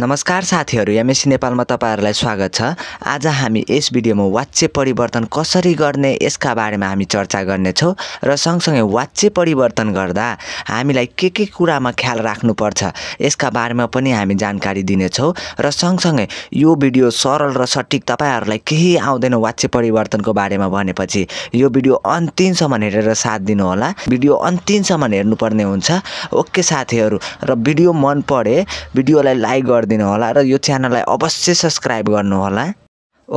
नमस्कार साथीहरू एमएससी नेपालमा तपाईँहरूलाई स्वागत छ आज हामी यस भिडियोमा वाच्य परिवर्तन कसरी गर्ने यसका बारेमा हामी चर्चा गर्नेछौँ र सँगसँगै वाच्य परिवर्तन गर्दा हामीलाई के के कुरामा ख्याल राख्नुपर्छ यसका बारेमा पनि हामी जानकारी दिनेछौँ र सँगसँगै यो भिडियो सरल र सठिक तपाईँहरूलाई केही आउँदैन वाच्य परिवर्तनको बारेमा भनेपछि यो भिडियो अन्तिमसम्म हेरेर साथ दिनुहोला भिडियो अन्तिमसम्म हेर्नुपर्ने हुन्छ ओके साथीहरू र भिडियो मन परे भिडियोलाई लाइक गरिदिनु गरिदिनु होला र यो च्यानललाई अवश्य सब्सक्राइब गर्नुहोला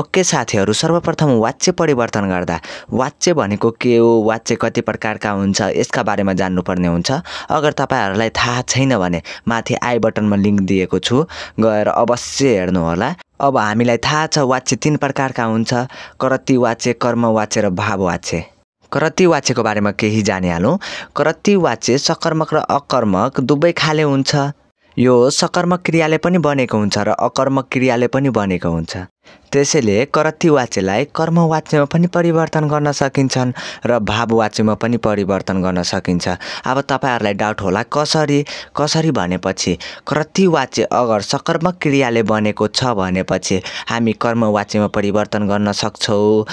ओके साथीहरू सर्वप्रथम वाच्य परिवर्तन गर्दा वाच्य भनेको के हो वाच्य कति प्रकारका हुन्छ यसका बारेमा जान्नुपर्ने हुन्छ अगर तपाईँहरूलाई थाहा छैन भने माथि आई बटनमा लिङ्क दिएको छु गएर अवश्य हेर्नुहोला अब हामीलाई थाहा छ वाच्य तिन प्रकारका हुन्छ करती वाच्य कर्म वाच्य र भाव वाच्य करती वाच्यको बारेमा केही जानिहालौँ करती वाच्य सकर्मक र अकर्मक दुवै खाले हुन्छ यो सकर्मक क्रियाले पनि बनेको हुन्छ र अकर्मक क्रियाले पनि बनेको हुन्छ त्यसैले करत्ती वाच्यलाई कर्मवाच्यमा पनि परिवर्तन गर्न सकिन्छन् र भाववाच्यमा पनि परिवर्तन गर्न सकिन्छ अब तपाईँहरूलाई डाउट होला कसरी कसरी भनेपछि करत्ती वाच्य अगर सकर्मक क्रियाले बनेको छ भनेपछि हामी कर्मवाच्यमा परिवर्तन गर्न सक्छौँ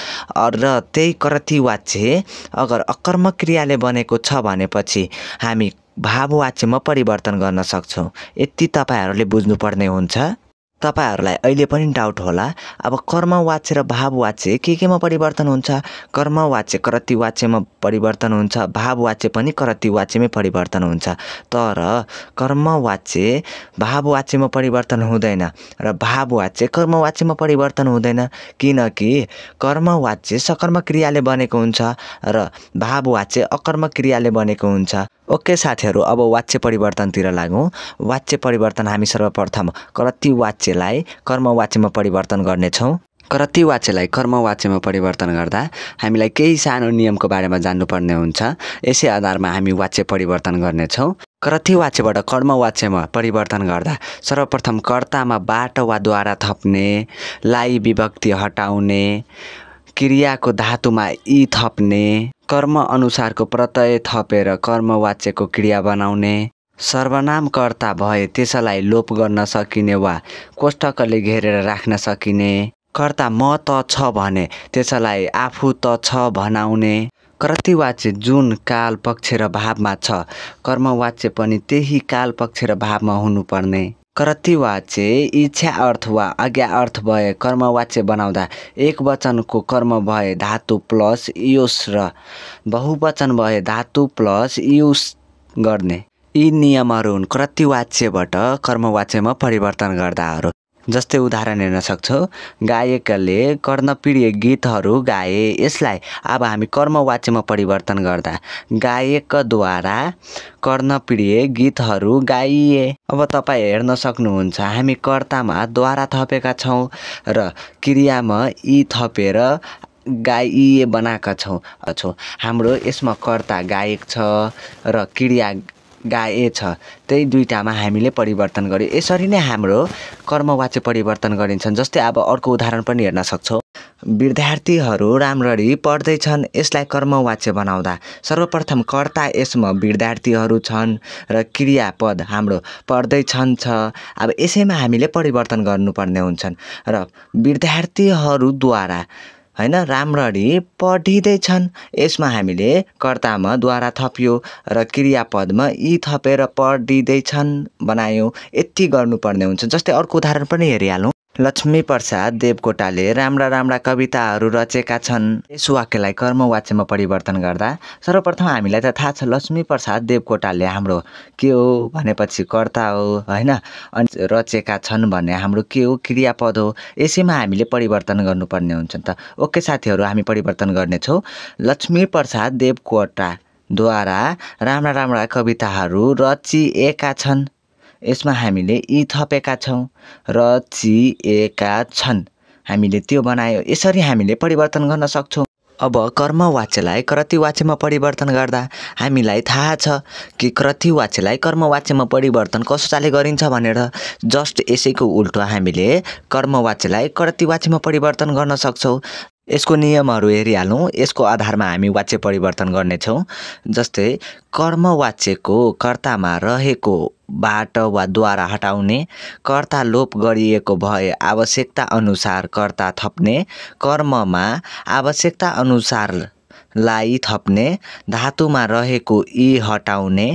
र त्यही करत्ती वाच्य अगर अकर्मक क्रियाले बनेको छ भनेपछि हामी भाववाच्यमा परिवर्तन गर्न सक्छौँ यति तपाईँहरूले बुझ्नुपर्ने हुन्छ तपाईँहरूलाई अहिले पनि डाउट होला अब कर्मवाच्य र भाववाच्य के केमा परिवर्तन हुन्छ कर्मवाच्य वाच्यमा परिवर्तन हुन्छ भाववाच्य पनि करतिवाच्यमै परिवर्तन हुन्छ तर कर्मवाच्य भाववाच्यमा परिवर्तन हुँदैन र भाववाच्य कर्मवाच्यमा परिवर्तन हुँदैन किनकि कर्मवाच्य सकर्म क्रियाले बनेको हुन्छ र भाववाच्य अकर्म क्रियाले बनेको हुन्छ ओके साथीहरू अब वाच्य परिवर्तनतिर लागौँ वाच्य परिवर्तन हामी सर्वप्रथम करती वाच्यलाई कर्म वाच्यमा परिवर्तन गर्नेछौँ करती वाच्यलाई कर्म वाच्यमा परिवर्तन गर्दा हामीलाई केही सानो नियमको बारेमा जान्नुपर्ने हुन्छ यसै आधारमा हामी वाच्य परिवर्तन गर्नेछौँ करती वाच्यबाट कर्म वाच्यमा परिवर्तन गर्दा सर्वप्रथम कर्तामा बाटो वा द्वारा थप्ने लाई विभक्ति हटाउने क्रियाको धातुमा इ थप्ने अनुसारको प्रत्यय थपेर कर्मवाच्यको क्रिया बनाउने सर्वनामकर्ता भए त्यसलाई लोप गर्न सकिने वा कोष्ठकले घेरेर राख्न सकिने कर्ता म त छ भने त्यसलाई आफू त छ भनाउने कृतिवाच्य जुन काल पक्ष र भावमा छ कर्मवाच्य पनि त्यही काल पक्ष र भावमा हुनुपर्ने कर्तृवाच्य इच्छा अर्थ वा आज्ञा अर्थ भए कर्मवाच्य बनाउँदा एक वचनको कर्म भए धातु प्लस इयोस र बहुवचन भए धातु प्लस युस गर्ने यी नियमहरू हुन् कर्तृवाच्यबाट कर्मवाच्यमा परिवर्तन गर्दाहरू जस्तै उदाहरण हेर्न सक्छौँ गायकले कर्णप्रिय गीतहरू गाए यसलाई अब हामी कर्मवाच्यमा परिवर्तन गर्दा गायकद्वारा कर्णप्रिय गीतहरू गाइए अब तपाईँ हेर्न सक्नुहुन्छ हामी कर्तामा द्वारा थपेका छौँ र क्रियामा यी थपेर गाइए बनाएका छौँ छौँ हाम्रो यसमा कर्ता गायक छ र क्रिया गाए छ त्यही दुईवटामा हामीले परिवर्तन गर्यो यसरी नै हाम्रो कर्मवाच्य परिवर्तन गरिन्छन् जस्तै अब अर्को उदाहरण पनि हेर्न सक्छौँ विद्यार्थीहरू राम्ररी पढ्दैछन् यसलाई कर्मवाच्य बनाउँदा सर्वप्रथम कर्ता यसमा विद्यार्थीहरू छन् र क्रियापद हाम्रो पढ्दैछन् छ अब यसैमा हामीले परिवर्तन गर्नुपर्ने हुन्छन् र विद्यार्थीहरूद्वारा होइन राम्ररी पढिँदैछन् यसमा हामीले कर्तामा द्वारा थप्यो र क्रियापदमा यी थपेर पढिँदैछन् बनायौँ यति गर्नुपर्ने हुन्छ जस्तै अर्को उदाहरण पनि हेरिहालौँ लक्ष्मीप्रसाद देवकोटाले राम्रा राम्रा कविताहरू रचेका छन् यस वाक्यलाई कर्मवाच्यमा परिवर्तन गर्दा सर्वप्रथम हामीलाई त थाहा छ लक्ष्मीप्रसाद देवकोटाले हाम्रो के हो भनेपछि कर्ता हो होइन अनि रचेका छन् भने हाम्रो के हो क्रियापद हो यसैमा हामीले परिवर्तन गर्नुपर्ने हुन्छ त ओके साथीहरू हामी परिवर्तन गर्नेछौँ लक्ष्मीप्रसाद देवकोटाद्वारा राम्रा राम्रा कविताहरू रचिएका छन् यसमा हामीले इ थपेका छौँ र चिएका छन् हामीले त्यो बनायो यसरी हामीले परिवर्तन गर्न सक्छौँ अब कर्मवाच्यलाई क्रतिवाच्यमा परिवर्तन गर्दा हामीलाई थाहा छ कि क्रतिवाच्यलाई कर्मवाच्यमा परिवर्तन कसोचाले गरिन्छ भनेर जस्ट यसैको उल्टो हामीले कर्मवाच्यलाई क्रतिवाच्यमा परिवर्तन गर्न सक्छौँ यसको नियमहरू हेरिहालौँ यसको आधारमा हामी वाच्य परिवर्तन गर्नेछौँ जस्तै कर्म वाच्यको कर्तामा रहेको बाट वा द्वारा हटाउने कर्ता लोप गरिएको भए आवश्यकता अनुसार कर्ता थप्ने कर्ममा आवश्यकता अनुसार लाई थप्ने धातुमा रहेको यी हटाउने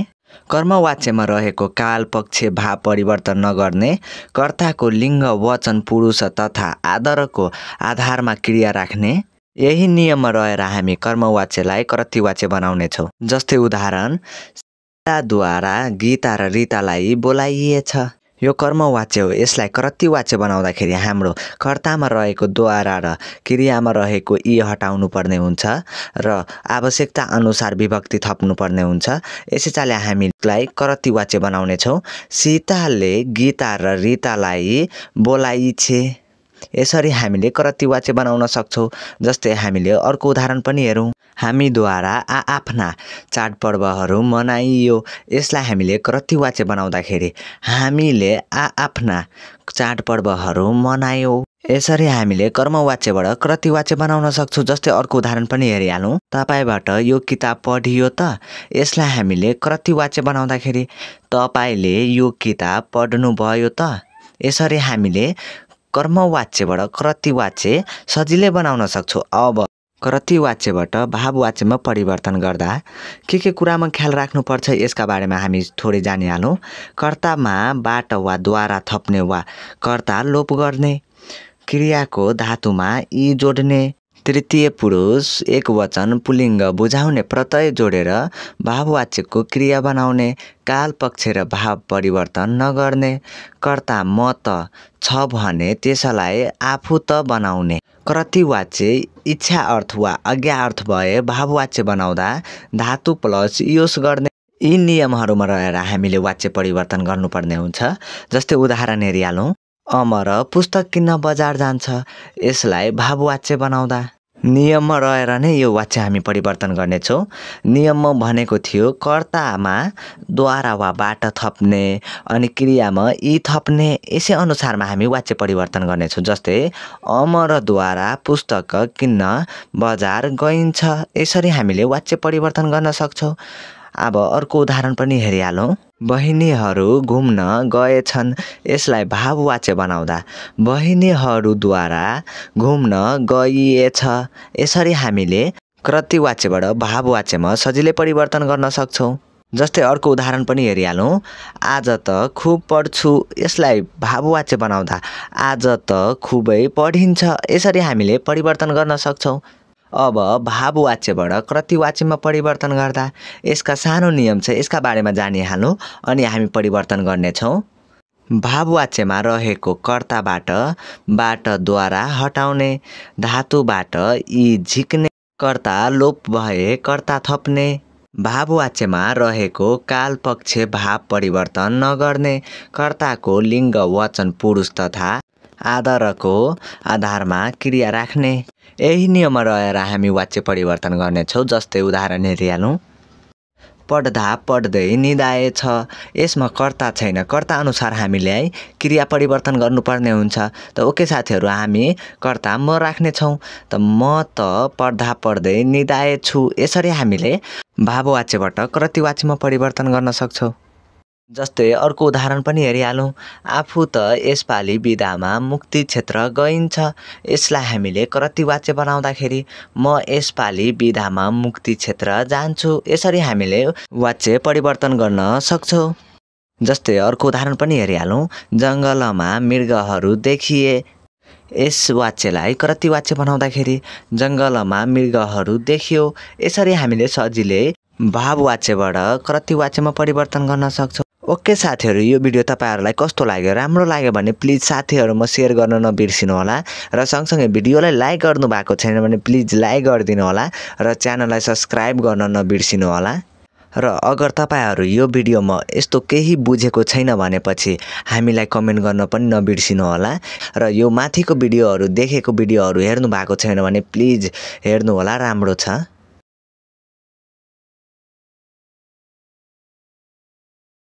कर्मवाच्यमा रहेको काल पक्ष भाव परिवर्तन नगर्ने कर्ताको लिङ्ग वचन पुरुष तथा आदरको आधारमा क्रिया राख्ने यही नियममा रहेर हामी कर्मवाच्यलाई कर्तिवाच्य बनाउनेछौँ जस्तै उदाहरण सीताद्वारा गीता र रीतालाई बोलाइएछ यो कर्मवाच्य हो यसलाई वाच्य बनाउँदाखेरि हाम्रो कर्तामा रहेको द्वारा र क्रियामा रहेको इ हटाउनु पर्ने हुन्छ र आवश्यकता अनुसार विभक्ति थप्नुपर्ने हुन्छ यसै यसैचाले हामीलाई वाच्य बनाउनेछौँ सीताले गीता र रीतालाई बोलाइछे यसरी हामीले वाच्य बनाउन सक्छौँ जस्तै हामीले अर्को उदाहरण पनि हेरौँ हामीद्वारा आआफ्ना चाडपर्वहरू मनाइयो यसलाई हामीले क्रतिवाच्य बनाउँदाखेरि हामीले आआफ्ना चाडपर्वहरू मनायो यसरी हामीले कर्मवाच्यबाट क्रतिवाच्य बनाउन सक्छौँ जस्तै अर्को उदाहरण पनि हेरिहालौँ तपाईँबाट यो किताब पढियो त यसलाई हामीले क्रतिवाच्य बनाउँदाखेरि तपाईँले यो किताब पढ्नुभयो त यसरी हामीले कर्मवाच्यबाट क्रतिवाच्य सजिलै बनाउन सक्छौँ अब वाच्यबाट भाववाच्यमा परिवर्तन गर्दा के के कुरामा ख्याल राख्नुपर्छ यसका बारेमा हामी थोरै जानिहालौँ कर्तामा बाट वा द्वारा थप्ने वा कर्ता लोप गर्ने क्रियाको धातुमा इ जोड्ने तृतीय पुरुष एक वचन पुलिङ्ग बुझाउने प्रत्यय जोडेर भाववाच्यको क्रिया बनाउने काल पक्ष र भाव परिवर्तन नगर्ने कर्ता म त छ भने त्यसलाई आफू त बनाउने क्रतिवाच्य इच्छा अर्थ वा अज्ञा अर्थ भए भाववाच्य बनाउँदा धातु प्लस युस गर्ने यी नियमहरूमा रहेर हामीले वाच्य परिवर्तन गर्नुपर्ने हुन्छ जस्तै उदाहरण हेरिहालौँ अमर पुस्तक किन्न बजार जान्छ यसलाई भाववाच्य बनाउँदा नियममा रहेर नै यो वाच्य हामी परिवर्तन गर्नेछौँ नियममा भनेको थियो कर्तामा द्वारा वा बाट थप्ने अनि क्रियामा यी थप्ने यसै अनुसारमा हामी वाच्य परिवर्तन गर्नेछौँ जस्तै अमरद्वारा पुस्तक किन्न बजार गइन्छ यसरी हामीले वाच्य परिवर्तन गर्न सक्छौँ अब अर्को उदाहरण पनि हेरिहालौँ बहिनीहरू घुम्न गएछन् यसलाई भाववाच्य बनाउँदा बहिनीहरूद्वारा घुम्न गइएछ यसरी हामीले कृतिवाच्यबाट भाववाच्यमा सजिलै परिवर्तन गर्न सक्छौँ जस्तै अर्को उदाहरण पनि हेरिहालौँ आज त खुब पढ्छु यसलाई भाववाच्य बनाउँदा आज त खुबै पढिन्छ यसरी हामीले परिवर्तन गर्न सक्छौँ अब भाववाच्यबाट कृतिवाच्यमा परिवर्तन गर्दा यसका सानो नियम छ यसका बारेमा जानिहालौँ अनि हामी परिवर्तन गर्नेछौँ भाववाच्यमा रहेको कर्ताबाट बाटद्वारा हटाउने धातुबाट यी झिक्ने कर्ता लोप भए कर्ता थप्ने भाववाच्यमा रहेको कालपक्ष भाव परिवर्तन नगर्ने कर्ताको लिङ्ग वचन पुरुष तथा आदरको आधारमा क्रिया राख्ने यही नियम रहेर हामी वाच्य परिवर्तन गर्नेछौँ जस्तै उदाहरण हेरिहालौँ पढ्दा पढ्दै निदाए छ यसमा कर्ता छैन कर्ता अनुसार हामीले है क्रिया परिवर्तन गर्नुपर्ने हुन्छ त ओके साथीहरू हामी कर्ता म राख्नेछौँ त म त पढ्दा पढ्दै निदाए छु यसरी हामीले भाववाच्यबाट कृतिवाच्यमा परिवर्तन गर्न सक्छौँ जस्तै अर्को उदाहरण पनि हेरिहालौँ आफू त यसपालि विधामा मुक्ति क्षेत्र गइन्छ यसलाई हामीले कर्तिवाच्य बनाउँदाखेरि म यसपालि विधामा मुक्ति क्षेत्र जान्छु यसरी हामीले वाच्य परिवर्तन गर्न सक्छौँ जस्तै अर्को उदाहरण पनि हेरिहालौँ जङ्गलमा मृगहरू देखिए यस वाच्यलाई कर्तिवाच्य बनाउँदाखेरि जङ्गलमा मृगहरू देखियो यसरी हामीले सजिलै भाव भाववाच्यबाट कर्तिवाच्यमा परिवर्तन गर्न सक्छौँ ओके साथीहरू यो भिडियो तपाईँहरूलाई कस्तो लाग्यो राम्रो लाग्यो भने प्लिज साथीहरूमा सेयर गर्न नबिर्सिनु होला र सँगसँगै भिडियोलाई लाइक गर्नुभएको छैन भने प्लिज लाइक गरिदिनु होला र च्यानललाई सब्सक्राइब गर्न नबिर्सिनु होला र अगर तपाईँहरू यो भिडियोमा यस्तो केही बुझेको छैन भनेपछि हामीलाई कमेन्ट गर्न पनि नबिर्सिनु होला र यो माथिको भिडियोहरू देखेको भिडियोहरू हेर्नु भएको छैन भने प्लिज हेर्नु होला राम्रो छ